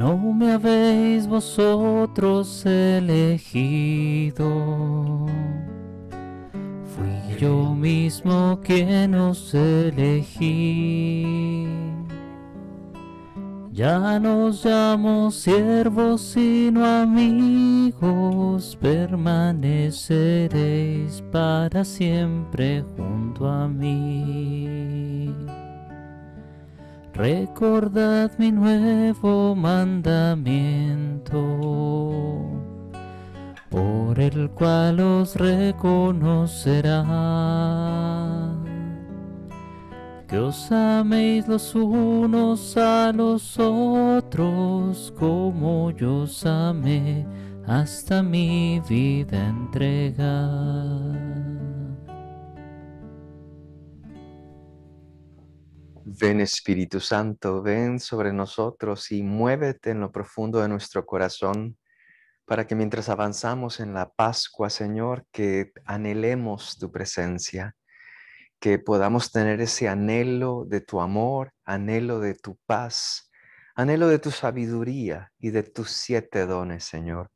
No me habéis vosotros elegido. Fui yo mismo quien os elegí. Ya nos llamo siervos sino amigos, permaneceréis para siempre junto a mí. Recordad mi nuevo mandamiento, por el cual os reconocerá. Que os améis los unos a los otros como yo os amé hasta mi vida entregar. Ven Espíritu Santo, ven sobre nosotros y muévete en lo profundo de nuestro corazón para que mientras avanzamos en la Pascua, Señor, que anhelemos tu presencia, que podamos tener ese anhelo de tu amor, anhelo de tu paz, anhelo de tu sabiduría y de tus siete dones, Señor.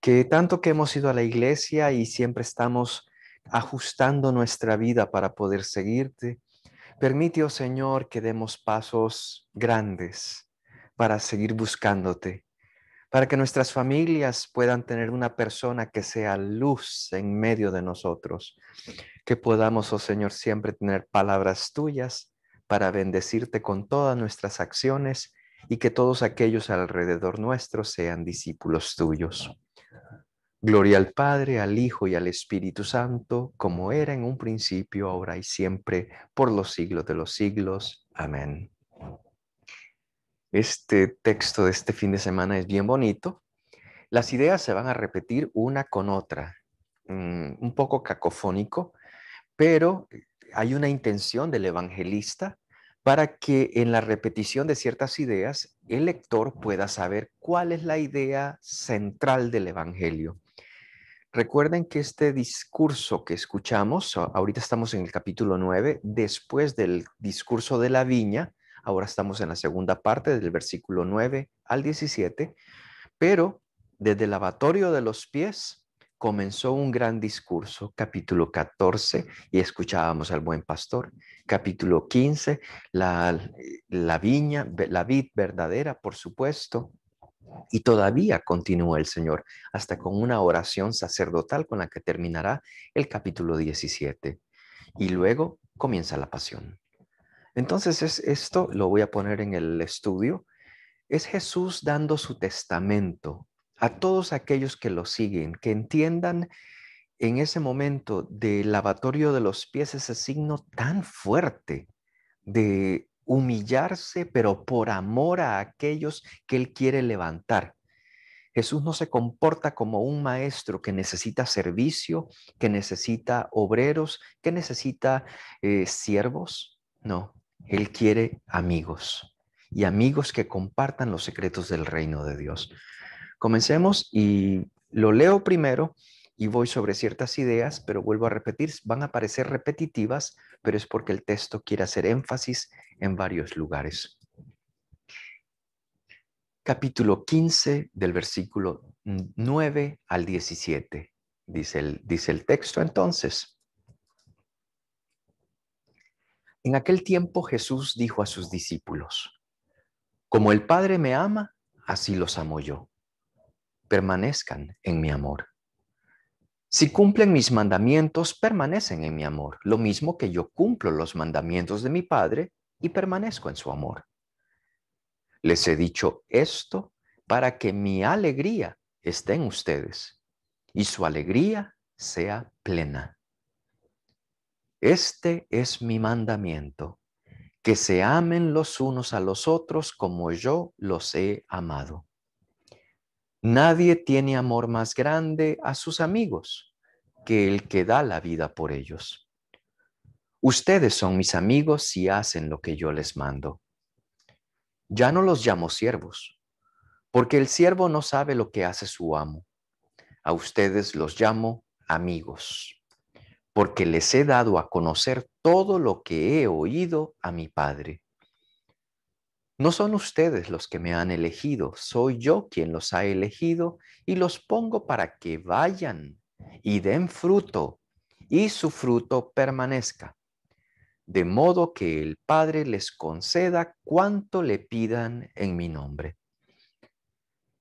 Que tanto que hemos ido a la iglesia y siempre estamos ajustando nuestra vida para poder seguirte, Permite, oh Señor, que demos pasos grandes para seguir buscándote, para que nuestras familias puedan tener una persona que sea luz en medio de nosotros, que podamos, oh Señor, siempre tener palabras tuyas para bendecirte con todas nuestras acciones y que todos aquellos alrededor nuestro sean discípulos tuyos. Gloria al Padre, al Hijo y al Espíritu Santo, como era en un principio, ahora y siempre, por los siglos de los siglos. Amén. Este texto de este fin de semana es bien bonito. Las ideas se van a repetir una con otra, mm, un poco cacofónico, pero hay una intención del evangelista para que en la repetición de ciertas ideas el lector pueda saber cuál es la idea central del Evangelio. Recuerden que este discurso que escuchamos, ahorita estamos en el capítulo 9, después del discurso de la viña, ahora estamos en la segunda parte del versículo 9 al 17, pero desde el lavatorio de los pies comenzó un gran discurso, capítulo 14, y escuchábamos al buen pastor, capítulo 15, la, la viña, la vid verdadera, por supuesto, y todavía continúa el Señor, hasta con una oración sacerdotal con la que terminará el capítulo 17. Y luego comienza la pasión. Entonces es esto, lo voy a poner en el estudio, es Jesús dando su testamento a todos aquellos que lo siguen, que entiendan en ese momento del lavatorio de los pies ese signo tan fuerte de humillarse, pero por amor a aquellos que Él quiere levantar. Jesús no se comporta como un maestro que necesita servicio, que necesita obreros, que necesita eh, siervos. No, Él quiere amigos y amigos que compartan los secretos del reino de Dios. Comencemos y lo leo primero y voy sobre ciertas ideas, pero vuelvo a repetir, van a parecer repetitivas, pero es porque el texto quiere hacer énfasis en varios lugares. Capítulo 15 del versículo 9 al 17, dice el, dice el texto entonces. En aquel tiempo Jesús dijo a sus discípulos, como el Padre me ama, así los amo yo. Permanezcan en mi amor. Si cumplen mis mandamientos, permanecen en mi amor, lo mismo que yo cumplo los mandamientos de mi Padre y permanezco en su amor. Les he dicho esto para que mi alegría esté en ustedes y su alegría sea plena. Este es mi mandamiento, que se amen los unos a los otros como yo los he amado. Nadie tiene amor más grande a sus amigos que el que da la vida por ellos. Ustedes son mis amigos si hacen lo que yo les mando. Ya no los llamo siervos, porque el siervo no sabe lo que hace su amo. A ustedes los llamo amigos, porque les he dado a conocer todo lo que he oído a mi Padre. No son ustedes los que me han elegido, soy yo quien los ha elegido y los pongo para que vayan y den fruto y su fruto permanezca, de modo que el Padre les conceda cuanto le pidan en mi nombre.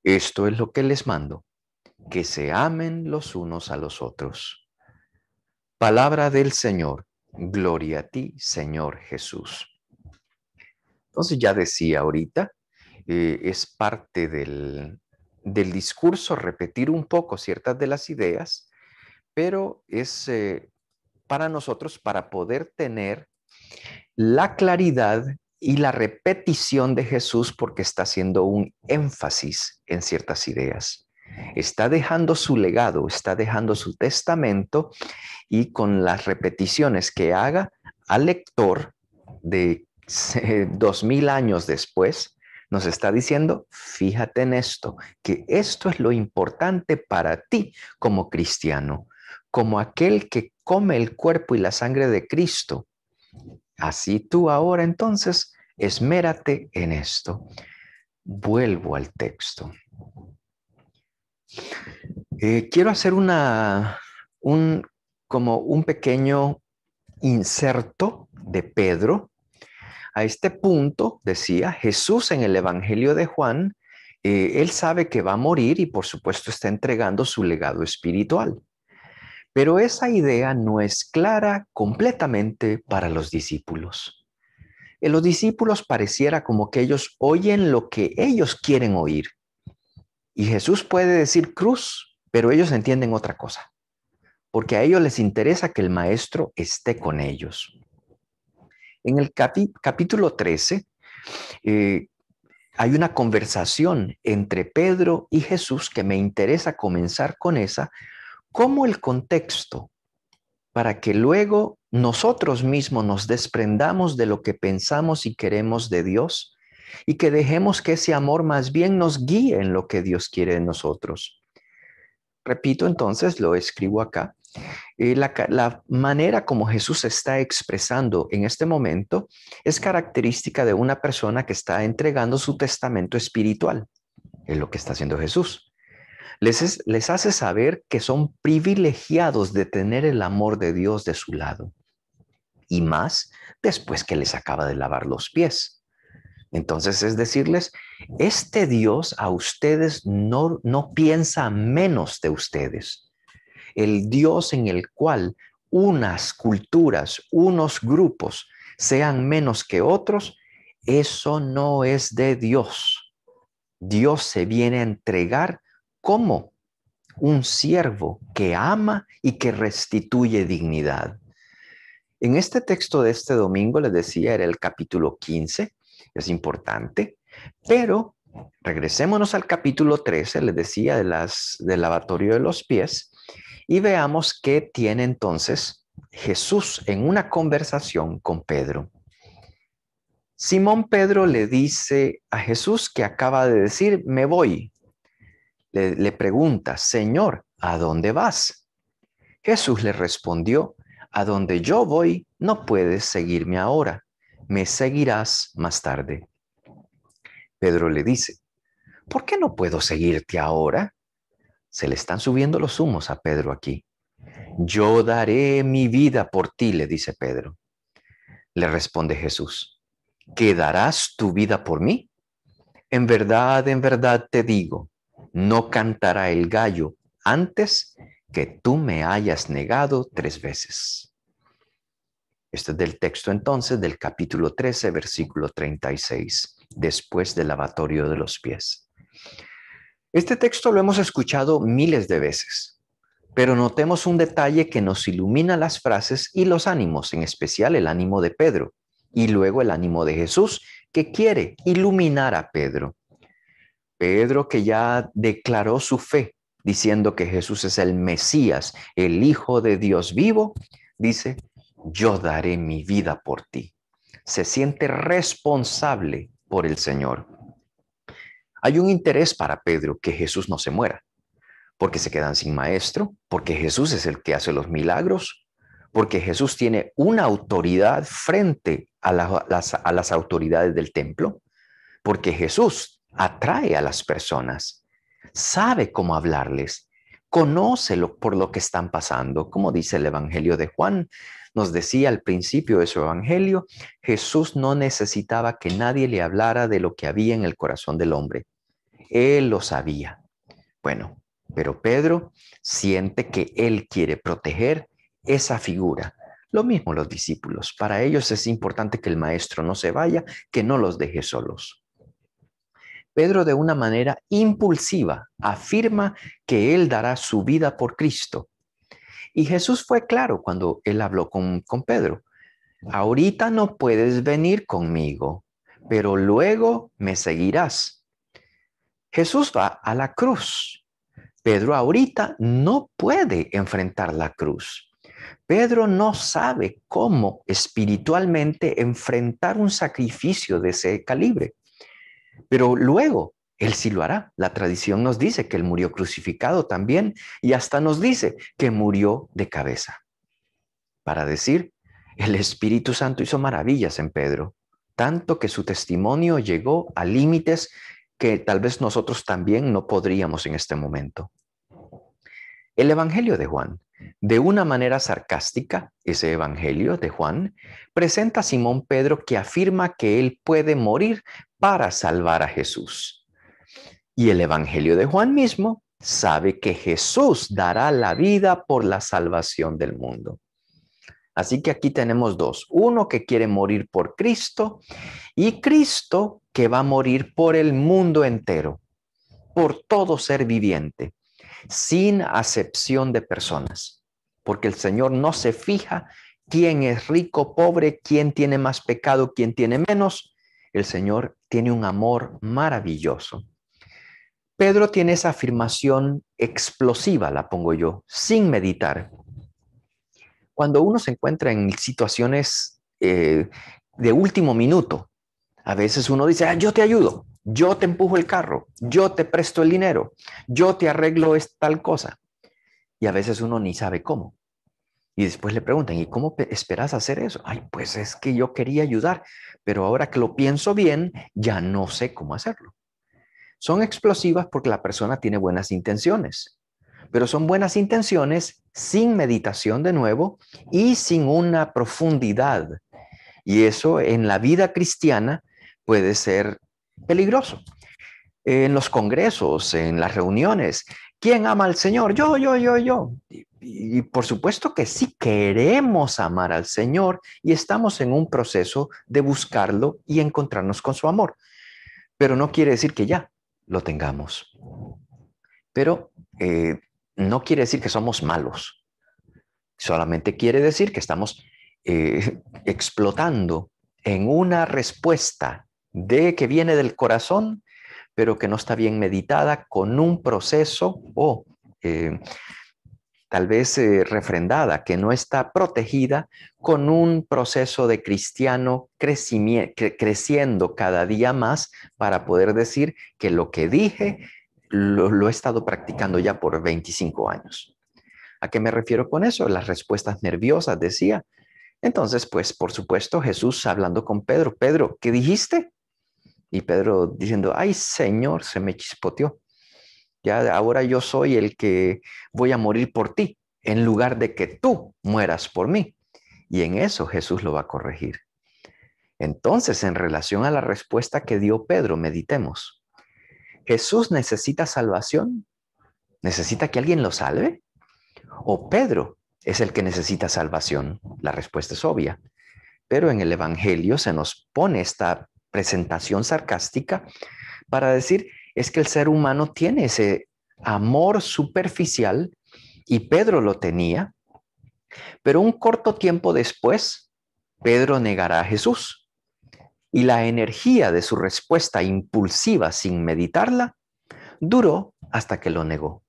Esto es lo que les mando, que se amen los unos a los otros. Palabra del Señor, gloria a ti, Señor Jesús. Entonces, ya decía ahorita, eh, es parte del, discurso repetir un poco ciertas de las ideas, pero es eh, para nosotros para poder tener la claridad y la repetición de Jesús porque está haciendo un énfasis en ciertas ideas. Está dejando su legado, está dejando su testamento y con las repeticiones que haga al lector de dos mil años después, nos está diciendo, fíjate en esto, que esto es lo importante para ti como cristiano, como aquel que come el cuerpo y la sangre de Cristo. Así tú ahora entonces, esmérate en esto. Vuelvo al texto. Eh, quiero hacer una, un, como un pequeño inserto de Pedro a este punto, decía Jesús en el Evangelio de Juan, eh, él sabe que va a morir y por supuesto está entregando su legado espiritual. Pero esa idea no es clara completamente para los discípulos. En los discípulos pareciera como que ellos oyen lo que ellos quieren oír. Y Jesús puede decir cruz, pero ellos entienden otra cosa, porque a ellos les interesa que el maestro esté con ellos. En el capítulo 13 eh, hay una conversación entre Pedro y Jesús que me interesa comenzar con esa como el contexto para que luego nosotros mismos nos desprendamos de lo que pensamos y queremos de Dios y que dejemos que ese amor más bien nos guíe en lo que Dios quiere de nosotros. Repito entonces, lo escribo acá, eh, la, manera como Jesús está expresando en este momento es característica de una persona que está entregando su testamento espiritual. Es lo que está haciendo Jesús. Les, hace saber que son privilegiados de tener el amor de Dios de su lado. Y más después que les acaba de lavar los pies. Entonces es decirles, este Dios a ustedes no, no piensa menos de ustedes el Dios en el cual unas culturas, unos grupos sean menos que otros, eso no es de Dios. Dios se viene a entregar como un siervo que ama y que restituye dignidad. En este texto de este domingo, les decía, era el capítulo 15, es importante, pero regresémonos al capítulo 13, les decía, de las, del lavatorio de los pies, y veamos qué tiene entonces Jesús en una conversación con Pedro. Simón Pedro le dice a Jesús que acaba de decir, me voy. Le, pregunta, Señor, ¿a dónde vas? Jesús le respondió, a donde yo voy no puedes seguirme ahora, me seguirás más tarde. Pedro le dice, ¿por qué no puedo seguirte ahora? Se le están subiendo los humos a Pedro aquí. Yo daré mi vida por ti, le dice Pedro. Le responde Jesús, ¿que darás tu vida por mí? En verdad, en verdad te digo, no cantará el gallo antes que tú me hayas negado tres veces. Este es del texto entonces del capítulo 13, versículo 36, después del lavatorio de los pies. Este texto lo hemos escuchado miles de veces, pero notemos un detalle que nos ilumina las frases y los ánimos, en especial el ánimo de Pedro y luego el ánimo de Jesús, que quiere iluminar a Pedro. Pedro que ya declaró su fe diciendo que Jesús es el Mesías, el Hijo de Dios vivo, dice, yo daré mi vida por ti. Se siente responsable por el Señor. Hay un interés para Pedro que Jesús no se muera, porque se quedan sin maestro, porque Jesús es el que hace los milagros, porque Jesús tiene una autoridad frente a, las, autoridades del templo, porque Jesús atrae a las personas, sabe cómo hablarles, conoce por lo que están pasando, como dice el Evangelio de Juan, nos decía al principio de su evangelio, Jesús no necesitaba que nadie le hablara de lo que había en el corazón del hombre. Él lo sabía. Bueno, pero Pedro siente que él quiere proteger esa figura. Lo mismo los discípulos. Para ellos es importante que el maestro no se vaya, que no los deje solos. Pedro de una manera impulsiva afirma que él dará su vida por Cristo y Jesús fue claro cuando él habló con, Pedro. Ahorita no puedes venir conmigo, pero luego me seguirás. Jesús va a la cruz. Pedro ahorita no puede enfrentar la cruz. Pedro no sabe cómo espiritualmente enfrentar un sacrificio de ese calibre. Pero luego él sí lo hará. La tradición nos dice que Él murió crucificado también y hasta nos dice que murió de cabeza. Para decir, el Espíritu Santo hizo maravillas en Pedro, tanto que su testimonio llegó a límites que tal vez nosotros también no podríamos en este momento. El Evangelio de Juan, de una manera sarcástica, ese Evangelio de Juan presenta a Simón Pedro que afirma que él puede morir para salvar a Jesús. Y el Evangelio de Juan mismo sabe que Jesús dará la vida por la salvación del mundo. Así que aquí tenemos dos, uno que quiere morir por Cristo y Cristo que va a morir por el mundo entero, por todo ser viviente, sin acepción de personas, porque el Señor no se fija quién es rico, pobre, quién tiene más pecado, quién tiene menos. El Señor tiene un amor maravilloso. Pedro tiene esa afirmación explosiva, la pongo yo, sin meditar. Cuando uno se encuentra en situaciones eh, de último minuto, a veces uno dice, ah, yo te ayudo, yo te empujo el carro, yo te presto el dinero, yo te arreglo tal cosa. Y a veces uno ni sabe cómo. Y después le preguntan, ¿y cómo esperas hacer eso? Ay, pues es que yo quería ayudar, pero ahora que lo pienso bien, ya no sé cómo hacerlo. Son explosivas porque la persona tiene buenas intenciones, pero son buenas intenciones sin meditación de nuevo y sin una profundidad. Y eso en la vida cristiana puede ser peligroso. En los congresos, en las reuniones, ¿quién ama al Señor? Yo, yo, yo, yo. Y, por supuesto que sí queremos amar al Señor y estamos en un proceso de buscarlo y encontrarnos con su amor. Pero no quiere decir que ya, lo tengamos. Pero eh, no quiere decir que somos malos, solamente quiere decir que estamos eh, explotando en una respuesta de que viene del corazón, pero que no está bien meditada con un proceso o eh, tal vez eh, refrendada, que no está protegida con un proceso de cristiano creciendo cada día más para poder decir que lo que dije lo, he estado practicando ya por 25 años. ¿A qué me refiero con eso? Las respuestas nerviosas, decía. Entonces, pues, por supuesto, Jesús hablando con Pedro, Pedro, ¿qué dijiste? Y Pedro diciendo, ay, Señor, se me chispoteó. Ya ahora yo soy el que voy a morir por ti, en lugar de que tú mueras por mí. Y en eso Jesús lo va a corregir. Entonces, en relación a la respuesta que dio Pedro, meditemos. ¿Jesús necesita salvación? ¿Necesita que alguien lo salve? ¿O Pedro es el que necesita salvación? La respuesta es obvia. Pero en el Evangelio se nos pone esta presentación sarcástica para decir, es que el ser humano tiene ese amor superficial y Pedro lo tenía, pero un corto tiempo después, Pedro negará a Jesús y la energía de su respuesta impulsiva sin meditarla duró hasta que lo negó.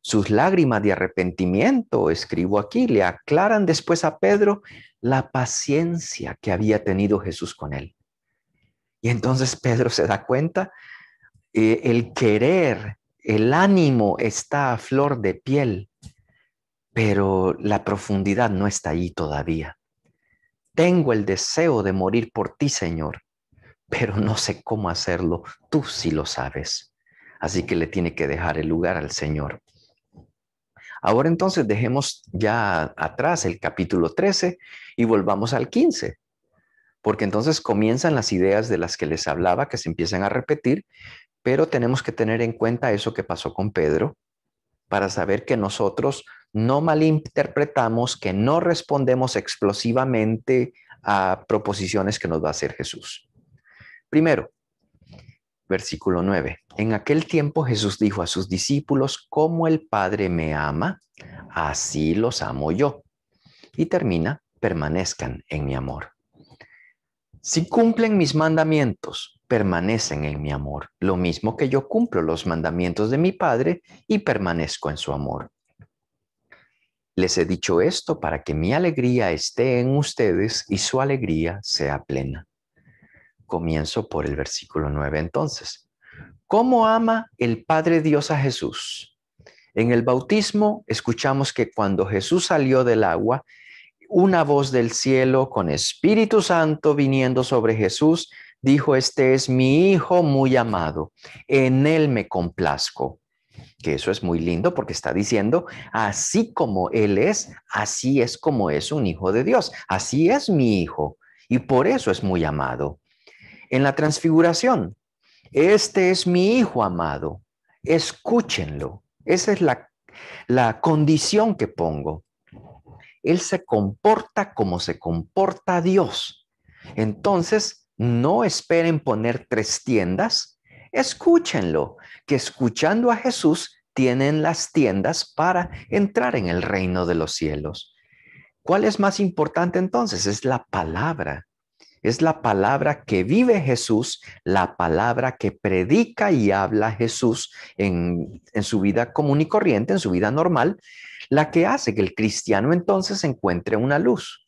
Sus lágrimas de arrepentimiento, escribo aquí, le aclaran después a Pedro la paciencia que había tenido Jesús con él. Y entonces Pedro se da cuenta eh, el querer, el ánimo está a flor de piel, pero la profundidad no está ahí todavía. Tengo el deseo de morir por ti, Señor, pero no sé cómo hacerlo. Tú sí lo sabes. Así que le tiene que dejar el lugar al Señor. Ahora entonces dejemos ya atrás el capítulo 13 y volvamos al 15, porque entonces comienzan las ideas de las que les hablaba que se empiezan a repetir pero tenemos que tener en cuenta eso que pasó con Pedro para saber que nosotros no malinterpretamos, que no respondemos explosivamente a proposiciones que nos va a hacer Jesús. Primero, versículo 9. En aquel tiempo Jesús dijo a sus discípulos, como el Padre me ama, así los amo yo. Y termina, permanezcan en mi amor. Si cumplen mis mandamientos, permanecen en mi amor, lo mismo que yo cumplo los mandamientos de mi Padre y permanezco en su amor. Les he dicho esto para que mi alegría esté en ustedes y su alegría sea plena. Comienzo por el versículo 9 entonces. ¿Cómo ama el Padre Dios a Jesús? En el bautismo escuchamos que cuando Jesús salió del agua, una voz del cielo con Espíritu Santo viniendo sobre Jesús dijo, este es mi hijo muy amado, en él me complazco. Que eso es muy lindo porque está diciendo, así como él es, así es como es un hijo de Dios, así es mi hijo, y por eso es muy amado. En la transfiguración, este es mi hijo amado, escúchenlo. Esa es la, la condición que pongo. Él se comporta como se comporta Dios. Entonces, no esperen poner tres tiendas, escúchenlo, que escuchando a Jesús tienen las tiendas para entrar en el reino de los cielos. ¿Cuál es más importante entonces? Es la palabra. Es la palabra que vive Jesús, la palabra que predica y habla Jesús en, su vida común y corriente, en su vida normal, la que hace que el cristiano entonces encuentre una luz.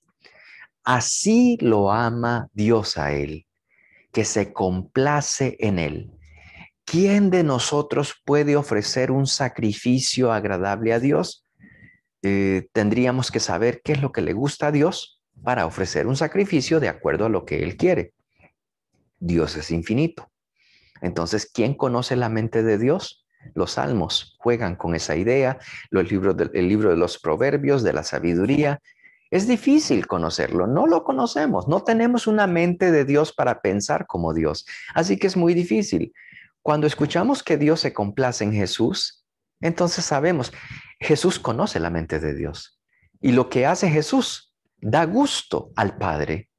Así lo ama Dios a él que se complace en él. ¿Quién de nosotros puede ofrecer un sacrificio agradable a Dios? Eh, tendríamos que saber qué es lo que le gusta a Dios para ofrecer un sacrificio de acuerdo a lo que Él quiere. Dios es infinito. Entonces, ¿quién conoce la mente de Dios? Los salmos juegan con esa idea, los libros el libro de los proverbios, de la sabiduría, es difícil conocerlo, no lo conocemos, no tenemos una mente de Dios para pensar como Dios, así que es muy difícil. Cuando escuchamos que Dios se complace en Jesús, entonces sabemos, Jesús conoce la mente de Dios y lo que hace Jesús da gusto al Padre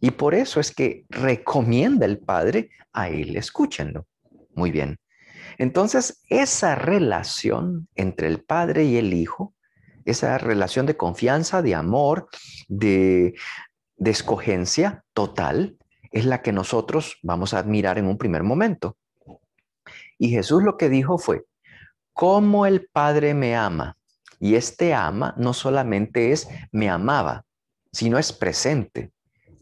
y por eso es que recomienda el Padre a él, escúchenlo. Muy bien. Entonces, esa relación entre el Padre y el Hijo esa relación de confianza, de amor, de, escogencia total, es la que nosotros vamos a admirar en un primer momento. Y Jesús lo que dijo fue, como el Padre me ama, y este ama no solamente es me amaba, sino es presente,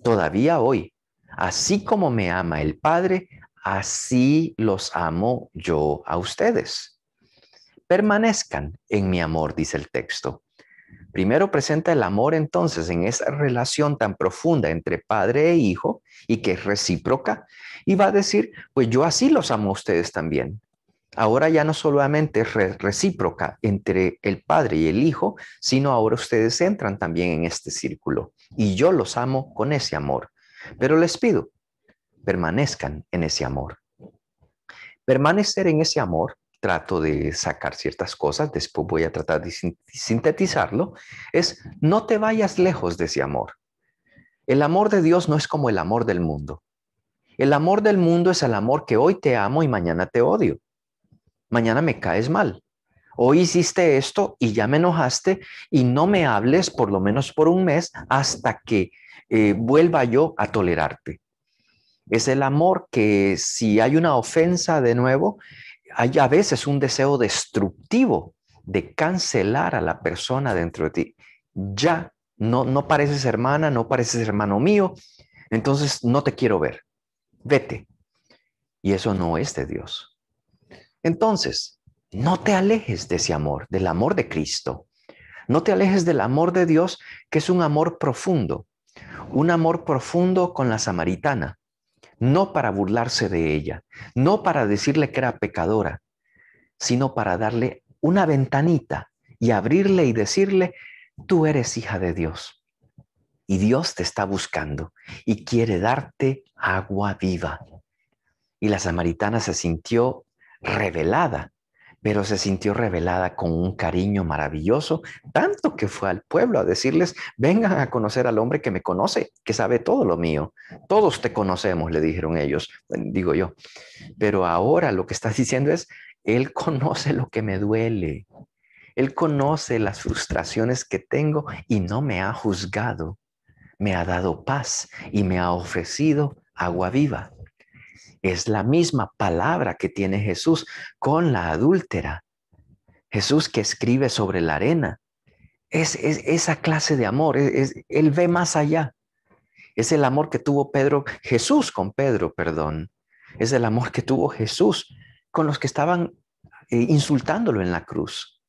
todavía hoy. Así como me ama el Padre, así los amo yo a ustedes permanezcan en mi amor, dice el texto. Primero presenta el amor entonces en esa relación tan profunda entre padre e hijo y que es recíproca y va a decir, pues yo así los amo a ustedes también. Ahora ya no solamente es recíproca entre el padre y el hijo, sino ahora ustedes entran también en este círculo y yo los amo con ese amor. Pero les pido, permanezcan en ese amor. Permanecer en ese amor trato de sacar ciertas cosas, después voy a tratar de sintetizarlo, es no te vayas lejos de ese amor. El amor de Dios no es como el amor del mundo. El amor del mundo es el amor que hoy te amo y mañana te odio. Mañana me caes mal. Hoy hiciste esto y ya me enojaste y no me hables por lo menos por un mes hasta que eh, vuelva yo a tolerarte. Es el amor que si hay una ofensa de nuevo, hay a veces un deseo destructivo de cancelar a la persona dentro de ti. Ya, no, no pareces hermana, no pareces hermano mío, entonces no te quiero ver. Vete. Y eso no es de Dios. Entonces, no te alejes de ese amor, del amor de Cristo. No te alejes del amor de Dios, que es un amor profundo, un amor profundo con la samaritana, no para burlarse de ella, no para decirle que era pecadora, sino para darle una ventanita y abrirle y decirle, tú eres hija de Dios. Y Dios te está buscando y quiere darte agua viva. Y la samaritana se sintió revelada pero se sintió revelada con un cariño maravilloso, tanto que fue al pueblo a decirles, vengan a conocer al hombre que me conoce, que sabe todo lo mío. Todos te conocemos, le dijeron ellos, digo yo. Pero ahora lo que estás diciendo es, él conoce lo que me duele. Él conoce las frustraciones que tengo y no me ha juzgado. Me ha dado paz y me ha ofrecido agua viva. Es la misma palabra que tiene Jesús con la adúltera. Jesús que escribe sobre la arena. Es, esa clase de amor. él ve más allá. Es el amor que tuvo Pedro, Jesús con Pedro, perdón. Es el amor que tuvo Jesús con los que estaban eh, insultándolo en la cruz.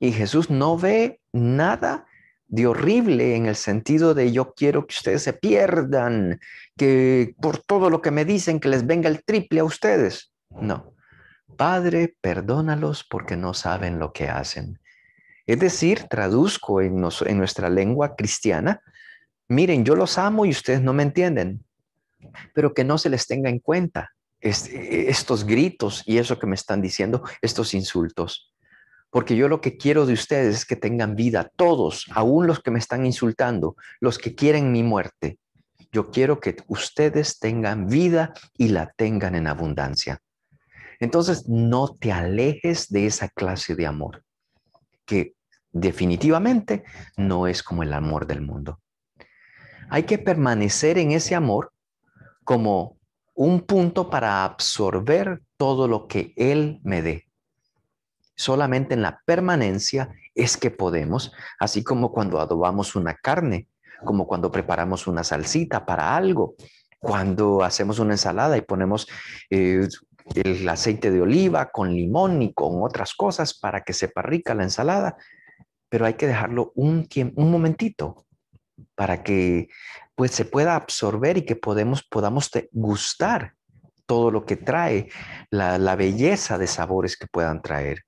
Y Jesús no ve nada de horrible en el sentido de yo quiero que ustedes se pierdan, que por todo lo que me dicen que les venga el triple a ustedes. No. Padre, perdónalos porque no saben lo que hacen. Es decir, traduzco en, nuestra lengua cristiana, miren, yo los amo y ustedes no me entienden, pero que no se les tenga en cuenta e, estos gritos y eso que me están diciendo, estos insultos porque yo lo que quiero de ustedes es que tengan vida, todos, aún los que me están insultando, los que quieren mi muerte. Yo quiero que ustedes tengan vida y la tengan en abundancia. Entonces, no te alejes de esa clase de amor, que definitivamente no es como el amor del mundo. Hay que permanecer en ese amor como un punto para absorber todo lo que Él me dé. Solamente en la permanencia es que podemos, así como cuando adobamos una carne, como cuando preparamos una salsita para algo, cuando hacemos una ensalada y ponemos eh, el aceite de oliva con limón y con otras cosas para que sepa rica la ensalada, pero hay que dejarlo un, momentito para que pues se pueda absorber y que podemos, podamos gustar todo lo que trae, la belleza de sabores que puedan traer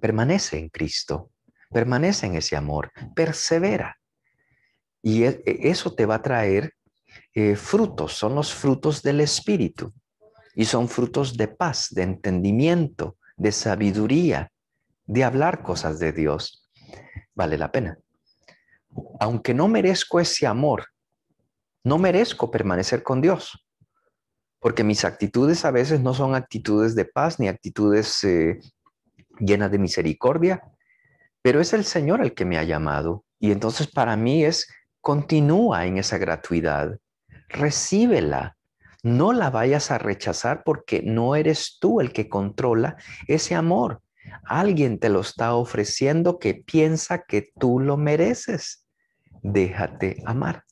permanece en Cristo, permanece en ese amor, persevera. Y e, e, eso te va a traer eh, frutos, son los frutos del Espíritu. Y son frutos de paz, de entendimiento, de sabiduría, de hablar cosas de Dios. Vale la pena. Aunque no merezco ese amor, no merezco permanecer con Dios, porque mis actitudes a veces no son actitudes de paz ni actitudes eh, llena de misericordia, pero es el Señor el que me ha llamado. Y entonces para mí es, continúa en esa gratuidad, recíbela, no la vayas a rechazar porque no eres tú el que controla ese amor. Alguien te lo está ofreciendo que piensa que tú lo mereces. Déjate amar.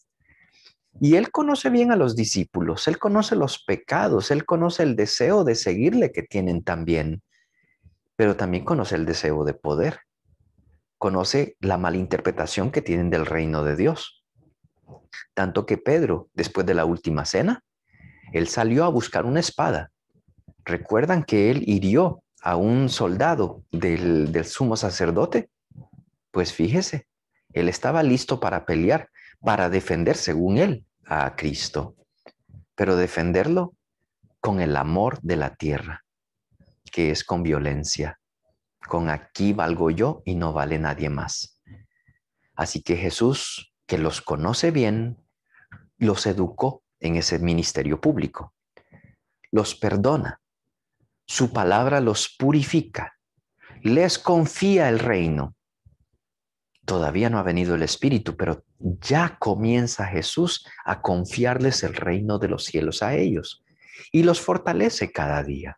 Y él conoce bien a los discípulos, él conoce los pecados, él conoce el deseo de seguirle que tienen también pero también conoce el deseo de poder, conoce la malinterpretación que tienen del reino de Dios. Tanto que Pedro, después de la última cena, él salió a buscar una espada. ¿Recuerdan que él hirió a un soldado del, del sumo sacerdote? Pues fíjese, él estaba listo para pelear, para defender, según él, a Cristo, pero defenderlo con el amor de la tierra, que es con violencia, con aquí valgo yo y no vale nadie más. Así que Jesús, que los conoce bien, los educó en ese ministerio público, los perdona, su palabra los purifica, les confía el reino. Todavía no ha venido el Espíritu, pero ya comienza Jesús a confiarles el reino de los cielos a ellos y los fortalece cada día.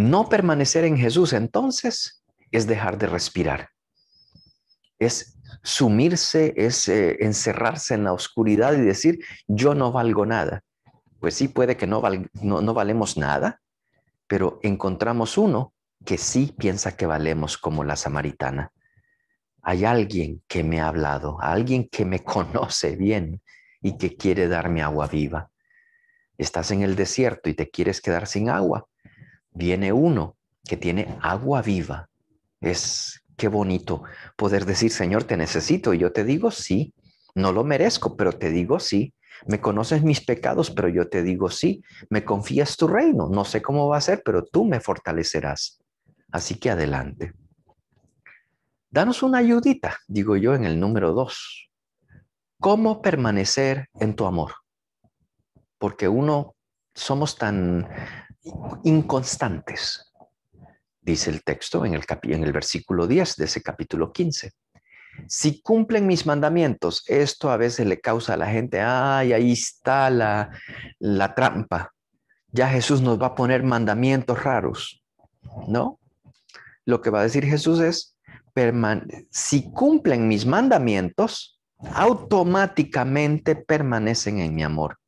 No permanecer en Jesús entonces es dejar de respirar, es sumirse, es eh, encerrarse en la oscuridad y decir, yo no valgo nada. Pues sí, puede que no, val no valemos nada, pero encontramos uno que sí piensa que valemos como la samaritana. Hay alguien que me ha hablado, alguien que me conoce bien y que quiere darme agua viva. Estás en el desierto y te quieres quedar sin agua viene uno que tiene agua viva. Es qué bonito poder decir, Señor, te necesito. Y yo te digo, sí, no lo merezco, pero te digo, sí. Me conoces mis pecados, pero yo te digo, sí. Me confías tu reino. No sé cómo va a ser, pero tú me fortalecerás. Así que adelante. Danos una ayudita, digo yo en el número dos. ¿Cómo permanecer en tu amor? Porque uno somos tan inconstantes, dice el texto en el, en el versículo 10 de ese capítulo 15. Si cumplen mis mandamientos, esto a veces le causa a la gente, ay, ahí está la, la trampa. Ya Jesús nos va a poner mandamientos raros. No. Lo que va a decir Jesús es, si cumplen mis mandamientos, automáticamente permanecen en mi amor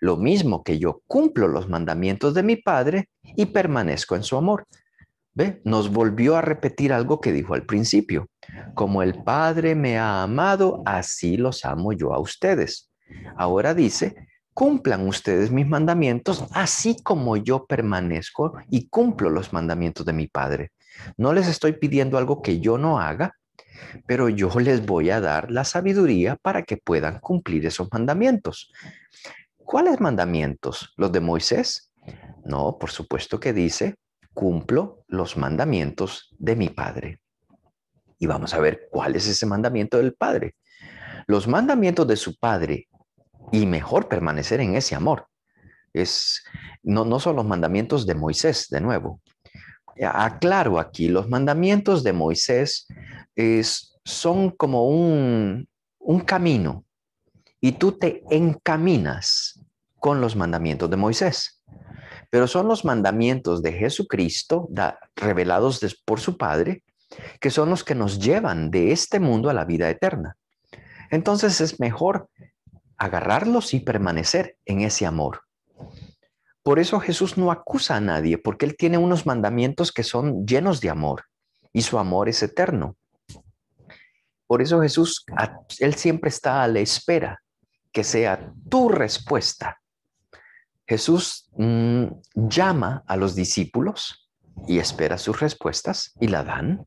lo mismo que yo cumplo los mandamientos de mi Padre y permanezco en su amor. ¿Ve? Nos volvió a repetir algo que dijo al principio. Como el Padre me ha amado, así los amo yo a ustedes. Ahora dice, cumplan ustedes mis mandamientos, así como yo permanezco y cumplo los mandamientos de mi Padre. No les estoy pidiendo algo que yo no haga, pero yo les voy a dar la sabiduría para que puedan cumplir esos mandamientos. ¿Cuáles mandamientos? ¿Los de Moisés? No, por supuesto que dice, cumplo los mandamientos de mi Padre. Y vamos a ver cuál es ese mandamiento del Padre. Los mandamientos de su Padre y mejor permanecer en ese amor. Es, no, no son los mandamientos de Moisés, de nuevo. Aclaro aquí, los mandamientos de Moisés es, son como un, un camino y tú te encaminas con los mandamientos de Moisés. Pero son los mandamientos de Jesucristo, revelados por su Padre, que son los que nos llevan de este mundo a la vida eterna. Entonces es mejor agarrarlos y permanecer en ese amor. Por eso Jesús no acusa a nadie, porque Él tiene unos mandamientos que son llenos de amor y su amor es eterno. Por eso Jesús, Él siempre está a la espera que sea tu respuesta Jesús mm, llama a los discípulos y espera sus respuestas y la dan.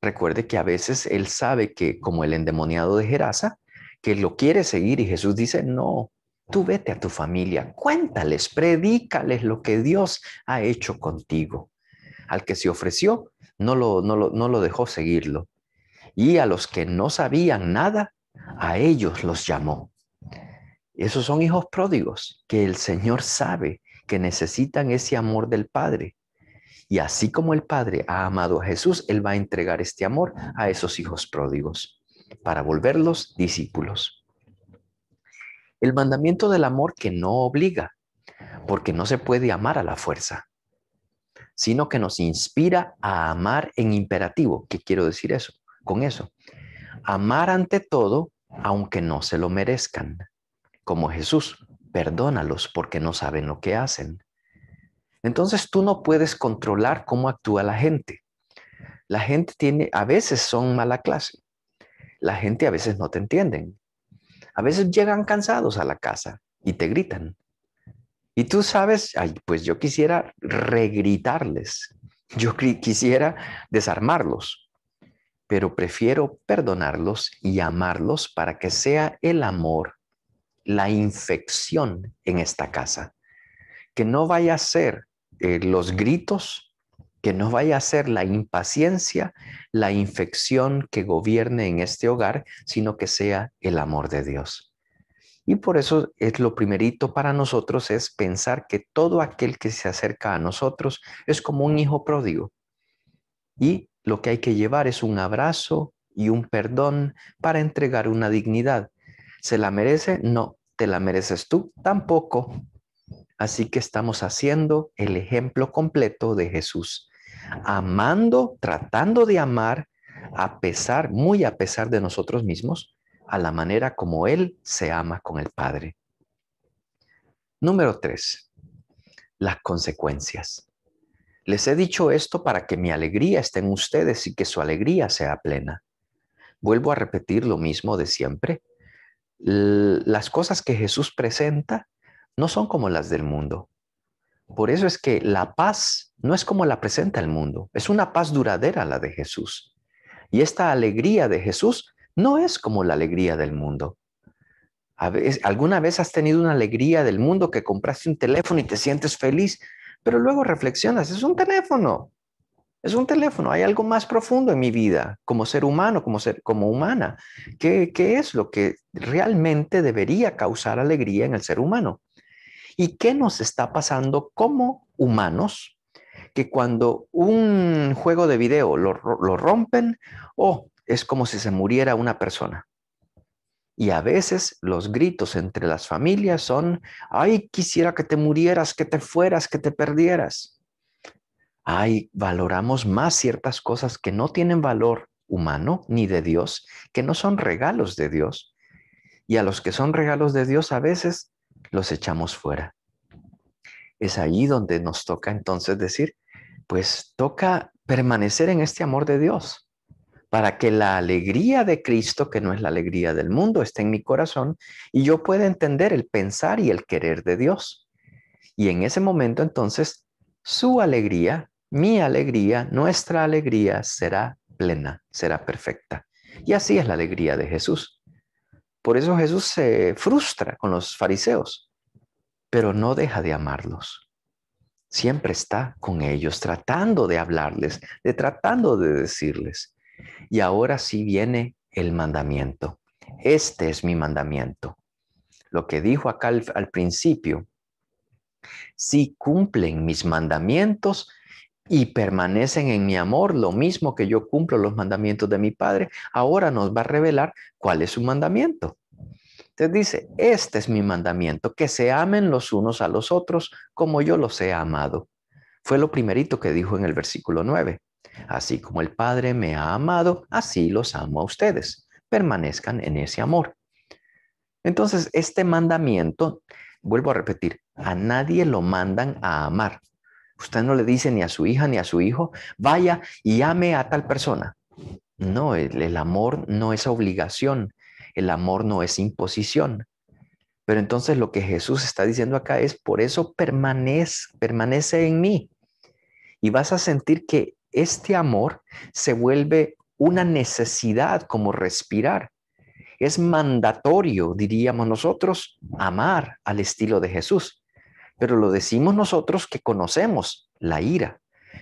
Recuerde que a veces él sabe que, como el endemoniado de Gerasa, que lo quiere seguir y Jesús dice, no, tú vete a tu familia, cuéntales, predícales lo que Dios ha hecho contigo. Al que se ofreció, no lo dejó seguirlo. Y a los que no sabían nada, a ellos los llamó. Esos son hijos pródigos que el Señor sabe que necesitan ese amor del Padre. Y así como el Padre ha amado a Jesús, Él va a entregar este amor a esos hijos pródigos para volverlos discípulos. El mandamiento del amor que no obliga, porque no se puede amar a la fuerza, sino que nos inspira a amar en imperativo. ¿Qué quiero decir eso? Con eso, amar ante todo, aunque no se lo merezcan como Jesús, perdónalos porque no saben lo que hacen. Entonces tú no puedes controlar cómo actúa la gente. La gente tiene, a veces son mala clase. La gente a veces no te entienden. A veces llegan cansados a la casa y te gritan. Y tú sabes, pues yo quisiera regritarles. Yo quisiera desarmarlos. Pero prefiero perdonarlos y amarlos para que sea el amor la infección en esta casa. Que no vaya a ser eh, los gritos, que no vaya a ser la impaciencia, la infección que gobierne en este hogar, sino que sea el amor de Dios. Y por eso es lo primerito para nosotros es pensar que todo aquel que se acerca a nosotros es como un hijo pródigo. Y lo que hay que llevar es un abrazo y un perdón para entregar una dignidad ¿Se la merece? No, te la mereces tú tampoco. Así que estamos haciendo el ejemplo completo de Jesús, amando, tratando de amar a pesar, muy a pesar de nosotros mismos, a la manera como Él se ama con el Padre. Número tres, las consecuencias. Les he dicho esto para que mi alegría esté en ustedes y que su alegría sea plena. Vuelvo a repetir lo mismo de siempre las cosas que Jesús presenta no son como las del mundo. Por eso es que la paz no es como la presenta el mundo, es una paz duradera la de Jesús. Y esta alegría de Jesús no es como la alegría del mundo. ¿Alguna vez has tenido una alegría del mundo que compraste un teléfono y te sientes feliz? Pero luego reflexionas, es un teléfono, es un teléfono, hay algo más profundo en mi vida como ser humano, como, ser, como humana. ¿Qué, es lo que realmente debería causar alegría en el ser humano? ¿Y qué nos está pasando como humanos? Que cuando un juego de video lo, lo rompen, oh, es como si se muriera una persona. Y a veces los gritos entre las familias son, ay, quisiera que te murieras, que te fueras, que te perdieras ay, valoramos más ciertas cosas que no tienen valor humano ni de Dios, que no son regalos de Dios. Y a los que son regalos de Dios a veces los echamos fuera. Es allí donde nos toca entonces decir, pues toca permanecer en este amor de Dios para que la alegría de Cristo, que no es la alegría del mundo, esté en mi corazón y yo pueda entender el pensar y el querer de Dios. Y en ese momento entonces su alegría mi alegría, nuestra alegría será plena, será perfecta. Y así es la alegría de Jesús. Por eso Jesús se frustra con los fariseos, pero no deja de amarlos. Siempre está con ellos, tratando de hablarles, de tratando de decirles. Y ahora sí viene el mandamiento. Este es mi mandamiento. Lo que dijo acá al, al principio, si cumplen mis mandamientos, y permanecen en mi amor, lo mismo que yo cumplo los mandamientos de mi Padre, ahora nos va a revelar cuál es su mandamiento. Entonces dice, este es mi mandamiento, que se amen los unos a los otros como yo los he amado. Fue lo primerito que dijo en el versículo 9. Así como el Padre me ha amado, así los amo a ustedes. Permanezcan en ese amor. Entonces, este mandamiento, vuelvo a repetir, a nadie lo mandan a amar, Usted no le dice ni a su hija ni a su hijo, vaya y ame a tal persona. No, el, amor no es obligación, el amor no es imposición. Pero entonces lo que Jesús está diciendo acá es, por eso permanece, permanece en mí. Y vas a sentir que este amor se vuelve una necesidad como respirar. Es mandatorio, diríamos nosotros, amar al estilo de Jesús pero lo decimos nosotros que conocemos la ira,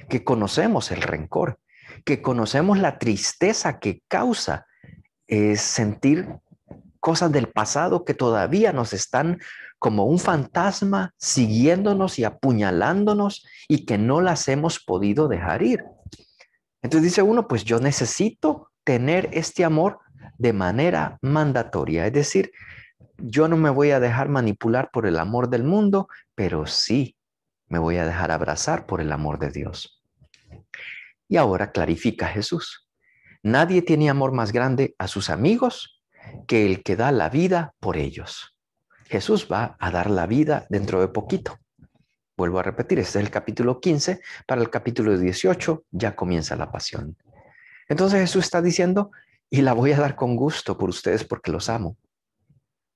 que conocemos el rencor, que conocemos la tristeza que causa sentir cosas del pasado que todavía nos están como un fantasma siguiéndonos y apuñalándonos y que no las hemos podido dejar ir. Entonces dice uno, pues yo necesito tener este amor de manera mandatoria, es decir, yo no me voy a dejar manipular por el amor del mundo, pero sí me voy a dejar abrazar por el amor de Dios. Y ahora clarifica Jesús. Nadie tiene amor más grande a sus amigos que el que da la vida por ellos. Jesús va a dar la vida dentro de poquito. Vuelvo a repetir, este es el capítulo 15, para el capítulo 18 ya comienza la pasión. Entonces Jesús está diciendo, y la voy a dar con gusto por ustedes porque los amo.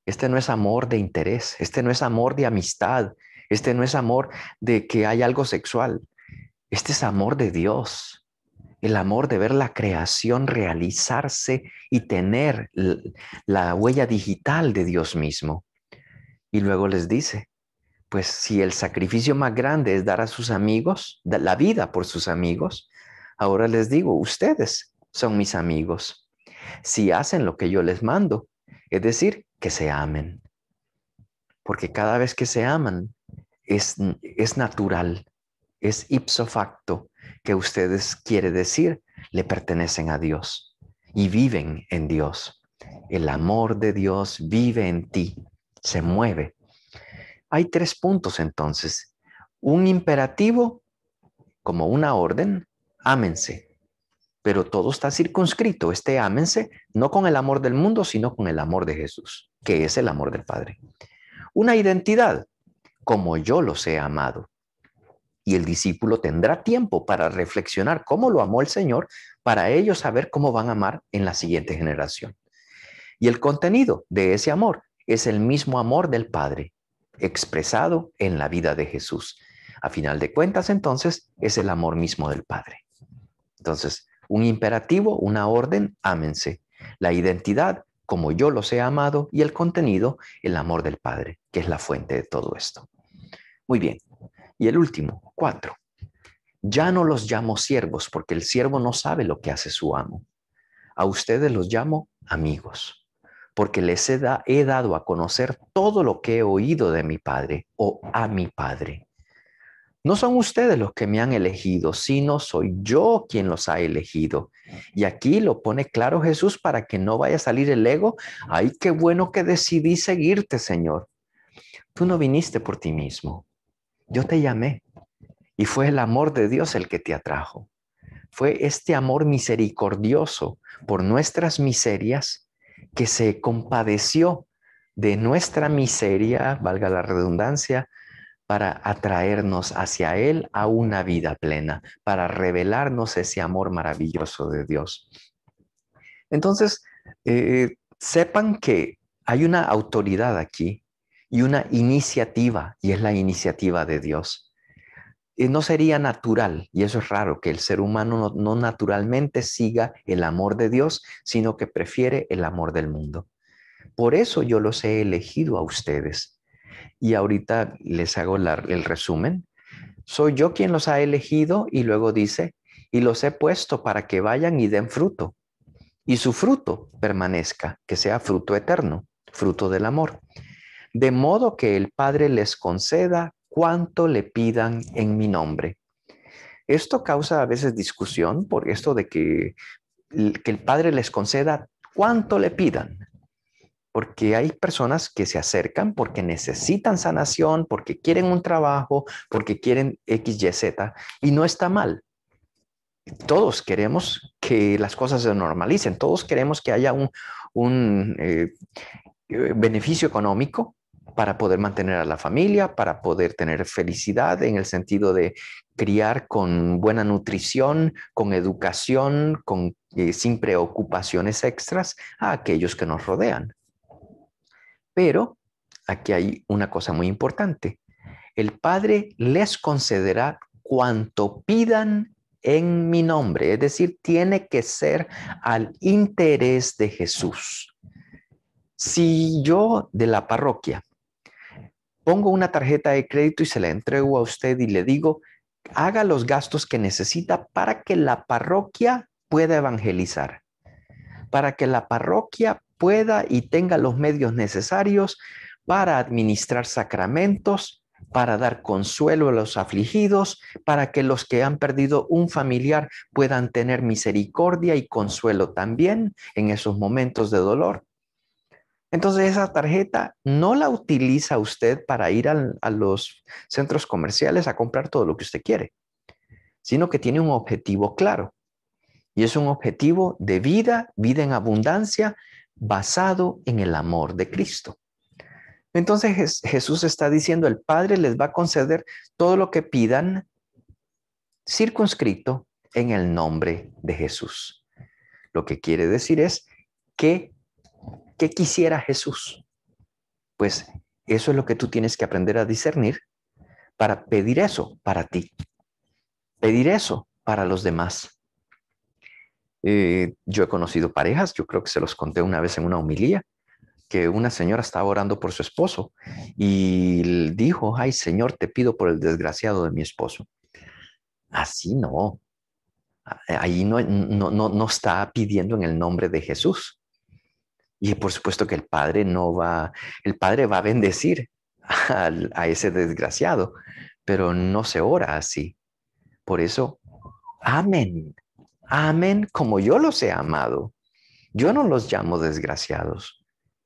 Este no es amor de interés, este no es amor de amistad, este no es amor de que hay algo sexual, este es amor de Dios, el amor de ver la creación realizarse y tener la huella digital de Dios mismo. Y luego les dice, pues si el sacrificio más grande es dar a sus amigos, la vida por sus amigos, ahora les digo, ustedes son mis amigos. Si hacen lo que yo les mando, es decir, que se amen. Porque cada vez que se aman, es, es natural, es ipso facto que ustedes, quiere decir, le pertenecen a Dios y viven en Dios. El amor de Dios vive en ti, se mueve. Hay tres puntos entonces. Un imperativo como una orden, ámense pero todo está circunscrito. Este ámense, no con el amor del mundo, sino con el amor de Jesús, que es el amor del Padre. Una identidad, como yo los he amado. Y el discípulo tendrá tiempo para reflexionar cómo lo amó el Señor, para ellos saber cómo van a amar en la siguiente generación. Y el contenido de ese amor es el mismo amor del Padre, expresado en la vida de Jesús. A final de cuentas, entonces, es el amor mismo del Padre. Entonces, un imperativo, una orden, ámense. La identidad, como yo los he amado, y el contenido, el amor del Padre, que es la fuente de todo esto. Muy bien. Y el último, cuatro. Ya no los llamo siervos, porque el siervo no sabe lo que hace su amo. A ustedes los llamo amigos, porque les he, he dado a conocer todo lo que he oído de mi Padre o a mi Padre. No son ustedes los que me han elegido, sino soy yo quien los ha elegido. Y aquí lo pone claro Jesús para que no vaya a salir el ego. Ay, qué bueno que decidí seguirte, Señor. Tú no viniste por ti mismo. Yo te llamé y fue el amor de Dios el que te atrajo. Fue este amor misericordioso por nuestras miserias que se compadeció de nuestra miseria, valga la redundancia, para atraernos hacia Él a una vida plena, para revelarnos ese amor maravilloso de Dios. Entonces, eh, sepan que hay una autoridad aquí y una iniciativa, y es la iniciativa de Dios. Eh, no sería natural, y eso es raro, que el ser humano no naturalmente siga el amor de Dios, sino que prefiere el amor del mundo. Por eso yo los he elegido a ustedes y ahorita les hago el resumen. Soy yo quien los ha elegido y luego dice, y los he puesto para que vayan y den fruto, y su fruto permanezca, que sea fruto eterno, fruto del amor, de modo que el Padre les conceda cuanto le pidan en mi nombre. Esto causa a veces discusión por esto de que, que el Padre les conceda cuanto le pidan porque hay personas que se acercan porque necesitan sanación, porque quieren un trabajo, porque quieren X, Y, Z, y no está mal. Todos queremos que las cosas se normalicen, todos queremos que haya un, eh, eh, beneficio económico para poder mantener a la familia, para poder tener felicidad en el sentido de criar con buena nutrición, con educación, con, eh, sin preocupaciones extras a aquellos que nos rodean. Pero aquí hay una cosa muy importante. El Padre les concederá cuanto pidan en mi nombre. Es decir, tiene que ser al interés de Jesús. Si yo de la parroquia pongo una tarjeta de crédito y se la entrego a usted y le digo, haga los gastos que necesita para que la parroquia pueda evangelizar, para que la parroquia pueda y tenga los medios necesarios para administrar sacramentos, para dar consuelo a los afligidos, para que los que han perdido un familiar puedan tener misericordia y consuelo también en esos momentos de dolor. Entonces esa tarjeta no la utiliza usted para ir a los centros comerciales a comprar todo lo que usted quiere, sino que tiene un objetivo claro. Y es un objetivo de vida, vida en abundancia, basado en el amor de Cristo. Entonces Jesús está diciendo, el Padre les va a conceder todo lo que pidan circunscrito en el nombre de Jesús. Lo que quiere decir es que, ¿qué quisiera Jesús? Pues eso es lo que tú tienes que aprender a discernir para pedir eso para ti, pedir eso para los demás. Eh, yo he conocido parejas, yo creo que se los conté una vez en una homilía, que una señora estaba orando por su esposo y dijo, ay Señor, te pido por el desgraciado de mi esposo. Así no. Eh, ahí no, no, está pidiendo en el nombre de Jesús. Y por supuesto que el padre no va, el padre va a bendecir a, ese desgraciado, pero no se ora así. Por eso, amén. Amén, como yo los he amado. Yo no los llamo desgraciados,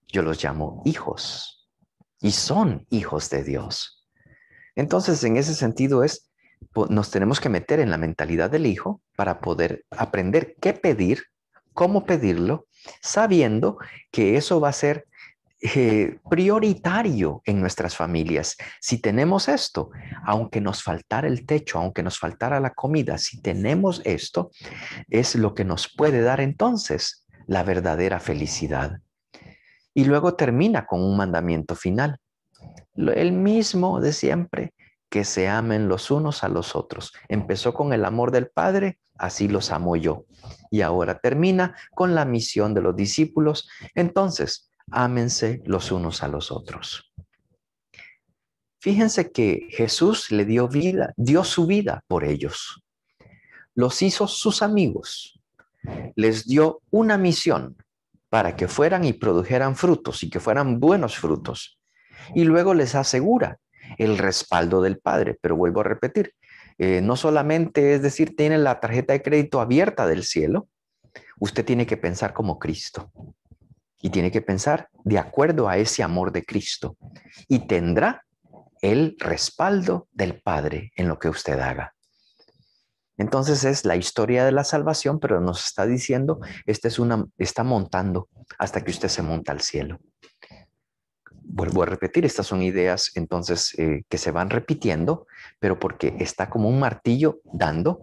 yo los llamo hijos y son hijos de Dios. Entonces, en ese sentido es, nos tenemos que meter en la mentalidad del hijo para poder aprender qué pedir, cómo pedirlo, sabiendo que eso va a ser eh, prioritario en nuestras familias. Si tenemos esto, aunque nos faltara el techo, aunque nos faltara la comida, si tenemos esto, es lo que nos puede dar entonces la verdadera felicidad. Y luego termina con un mandamiento final, el mismo de siempre, que se amen los unos a los otros. Empezó con el amor del Padre, así los amo yo. Y ahora termina con la misión de los discípulos. Entonces, ámense los unos a los otros. Fíjense que Jesús le dio vida, dio su vida por ellos. Los hizo sus amigos. Les dio una misión para que fueran y produjeran frutos y que fueran buenos frutos. Y luego les asegura el respaldo del Padre. Pero vuelvo a repetir, eh, no solamente es decir, tiene la tarjeta de crédito abierta del cielo, usted tiene que pensar como Cristo y tiene que pensar de acuerdo a ese amor de Cristo y tendrá el respaldo del Padre en lo que usted haga. Entonces es la historia de la salvación, pero nos está diciendo, esta es una, está montando hasta que usted se monta al cielo. Vuelvo a repetir, estas son ideas entonces eh, que se van repitiendo, pero porque está como un martillo dando,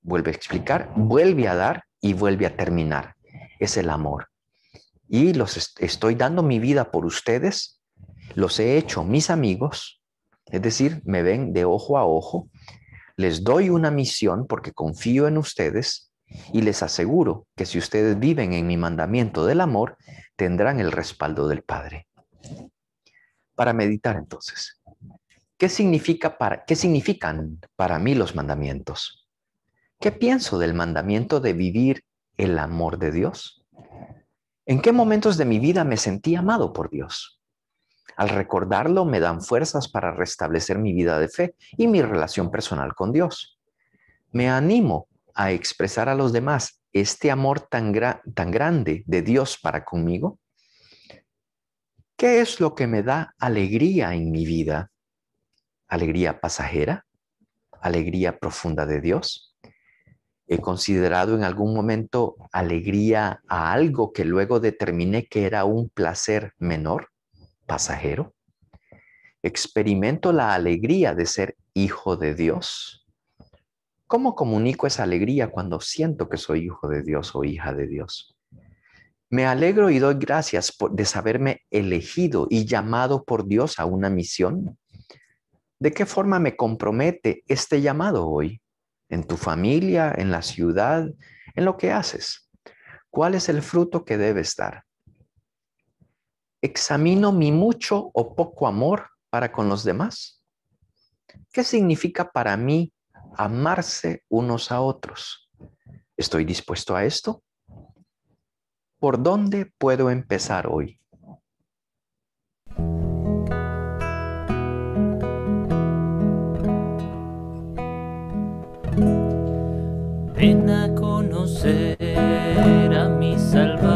vuelve a explicar, vuelve a dar y vuelve a terminar. Es el amor y los estoy dando mi vida por ustedes, los he hecho mis amigos, es decir, me ven de ojo a ojo, les doy una misión porque confío en ustedes y les aseguro que si ustedes viven en mi mandamiento del amor, tendrán el respaldo del Padre. Para meditar entonces, ¿qué, significa para, ¿qué significan para mí los mandamientos? ¿Qué pienso del mandamiento de vivir el amor de Dios? ¿En qué momentos de mi vida me sentí amado por Dios? Al recordarlo me dan fuerzas para restablecer mi vida de fe y mi relación personal con Dios. Me animo a expresar a los demás este amor tan, grande de Dios para conmigo. ¿Qué es lo que me da alegría en mi vida? ¿Alegría pasajera? ¿Alegría profunda de Dios? ¿He considerado en algún momento alegría a algo que luego determiné que era un placer menor, pasajero? ¿Experimento la alegría de ser hijo de Dios? ¿Cómo comunico esa alegría cuando siento que soy hijo de Dios o hija de Dios? Me alegro y doy gracias por, de saberme elegido y llamado por Dios a una misión. ¿De qué forma me compromete este llamado hoy? en tu familia, en la ciudad, en lo que haces. ¿Cuál es el fruto que debes dar? ¿Examino mi mucho o poco amor para con los demás? ¿Qué significa para mí amarse unos a otros? ¿Estoy dispuesto a esto? ¿Por dónde puedo empezar hoy? selva.